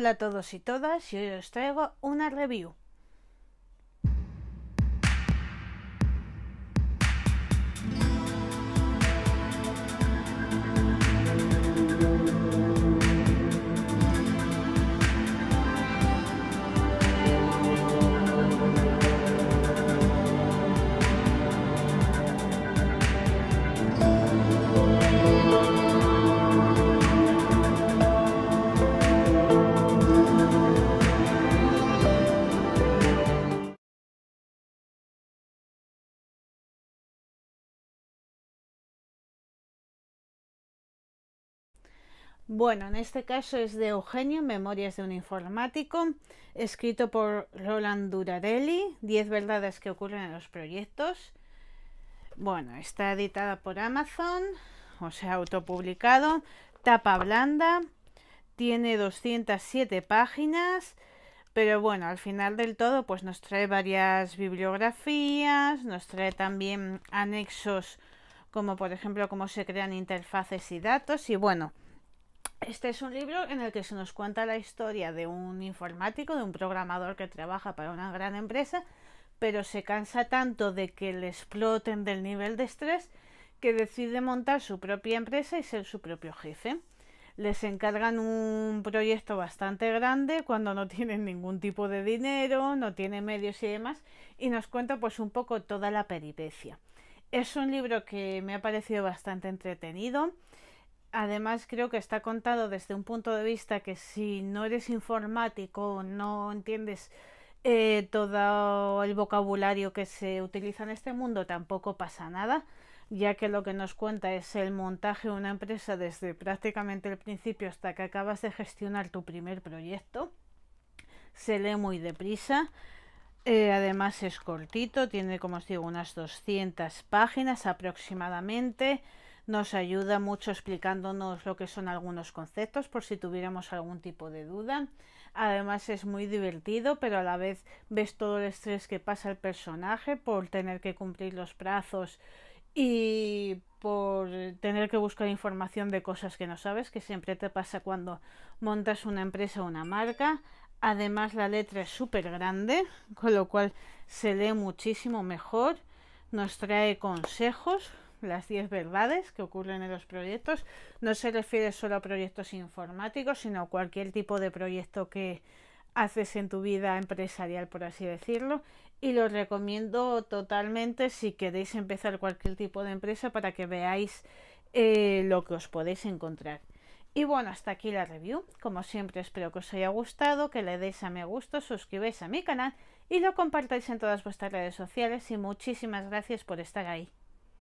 Hola a todos y todas y hoy os traigo una review. Bueno, en este caso es de Eugenio, Memorias de un informático, escrito por Roland Durarelli, 10 verdades que ocurren en los proyectos. Bueno, está editada por Amazon, o sea, autopublicado, tapa blanda, tiene 207 páginas, pero bueno, al final del todo pues nos trae varias bibliografías, nos trae también anexos como por ejemplo cómo se crean interfaces y datos y bueno, este es un libro en el que se nos cuenta la historia de un informático, de un programador que trabaja para una gran empresa, pero se cansa tanto de que le exploten del nivel de estrés que decide montar su propia empresa y ser su propio jefe. Les encargan un proyecto bastante grande cuando no tienen ningún tipo de dinero, no tienen medios y demás, y nos cuenta pues un poco toda la peripecia. Es un libro que me ha parecido bastante entretenido. Además, creo que está contado desde un punto de vista que si no eres informático, no entiendes eh, todo el vocabulario que se utiliza en este mundo, tampoco pasa nada, ya que lo que nos cuenta es el montaje de una empresa desde prácticamente el principio hasta que acabas de gestionar tu primer proyecto. Se lee muy deprisa. Eh, además es cortito, tiene como os digo unas 200 páginas aproximadamente. Nos ayuda mucho explicándonos lo que son algunos conceptos por si tuviéramos algún tipo de duda. Además es muy divertido, pero a la vez ves todo el estrés que pasa el personaje por tener que cumplir los plazos y por tener que buscar información de cosas que no sabes, que siempre te pasa cuando montas una empresa o una marca. Además la letra es súper grande, con lo cual se lee muchísimo mejor. Nos trae consejos las 10 verdades que ocurren en los proyectos. No se refiere solo a proyectos informáticos, sino a cualquier tipo de proyecto que haces en tu vida empresarial, por así decirlo. Y lo recomiendo totalmente si queréis empezar cualquier tipo de empresa para que veáis eh, lo que os podéis encontrar. Y bueno, hasta aquí la review. Como siempre, espero que os haya gustado, que le deis a me gusto, suscribáis a mi canal y lo compartáis en todas vuestras redes sociales. Y muchísimas gracias por estar ahí.